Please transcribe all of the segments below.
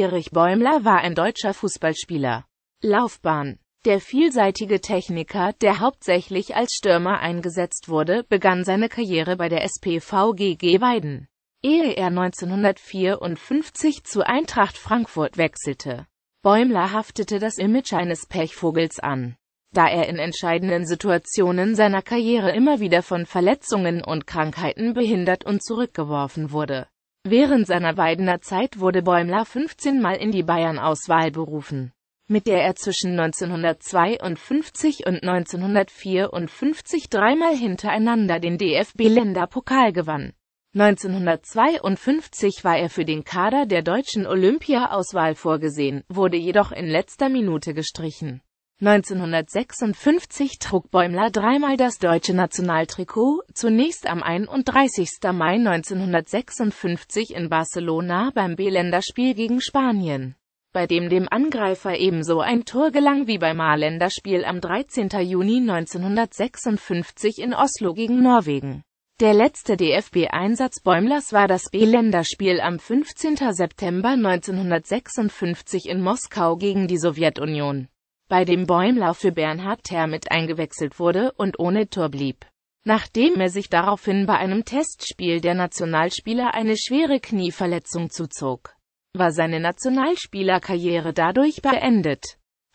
Erich Bäumler war ein deutscher Fußballspieler. Laufbahn Der vielseitige Techniker, der hauptsächlich als Stürmer eingesetzt wurde, begann seine Karriere bei der SPV GG Weiden, ehe er 1954 zu Eintracht Frankfurt wechselte. Bäumler haftete das Image eines Pechvogels an, da er in entscheidenden Situationen seiner Karriere immer wieder von Verletzungen und Krankheiten behindert und zurückgeworfen wurde. Während seiner Weidener Zeit wurde Bäumler 15 Mal in die Bayern-Auswahl berufen, mit der er zwischen 1952 und 1954 dreimal hintereinander den DFB-Länderpokal gewann. 1952 war er für den Kader der deutschen Olympia-Auswahl vorgesehen, wurde jedoch in letzter Minute gestrichen 1956 trug Bäumler dreimal das deutsche Nationaltrikot, zunächst am 31. Mai 1956 in Barcelona beim B-Länderspiel gegen Spanien, bei dem dem Angreifer ebenso ein Tor gelang wie beim A-Länderspiel am 13. Juni 1956 in Oslo gegen Norwegen. Der letzte DFB-Einsatz Bäumlers war das B-Länderspiel am 15. September 1956 in Moskau gegen die Sowjetunion bei dem Bäumler für Bernhard Termitt eingewechselt wurde und ohne Tor blieb. Nachdem er sich daraufhin bei einem Testspiel der Nationalspieler eine schwere Knieverletzung zuzog, war seine Nationalspielerkarriere dadurch beendet.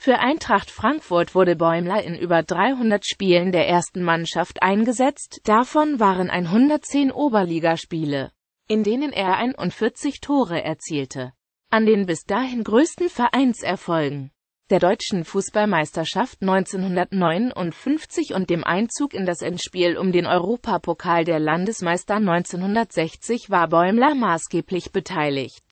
Für Eintracht Frankfurt wurde Bäumler in über 300 Spielen der ersten Mannschaft eingesetzt, davon waren 110 Oberligaspiele, in denen er 41 Tore erzielte. An den bis dahin größten Vereinserfolgen der deutschen Fußballmeisterschaft 1959 und dem Einzug in das Endspiel um den Europapokal der Landesmeister 1960 war Bäumler maßgeblich beteiligt,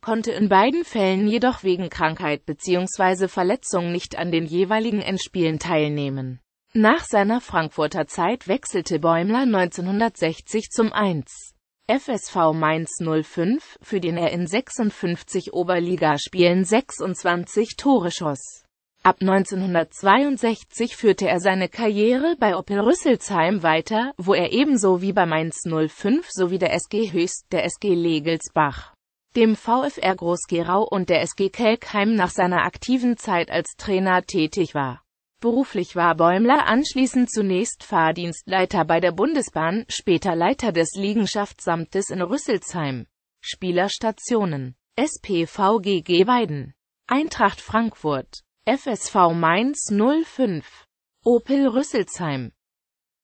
konnte in beiden Fällen jedoch wegen Krankheit bzw. Verletzung nicht an den jeweiligen Endspielen teilnehmen. Nach seiner Frankfurter Zeit wechselte Bäumler 1960 zum 1. FSV Mainz 05, für den er in 56 Oberligaspielen 26 Tore schoss. Ab 1962 führte er seine Karriere bei Opel Rüsselsheim weiter, wo er ebenso wie bei Mainz 05 sowie der SG Höchst, der SG Legelsbach, dem VfR Groß-Gerau und der SG Kelkheim nach seiner aktiven Zeit als Trainer tätig war Beruflich war Bäumler anschließend zunächst Fahrdienstleiter bei der Bundesbahn, später Leiter des Liegenschaftsamtes in Rüsselsheim. Spielerstationen SPVGG Weiden Eintracht Frankfurt FSV Mainz 05 Opel Rüsselsheim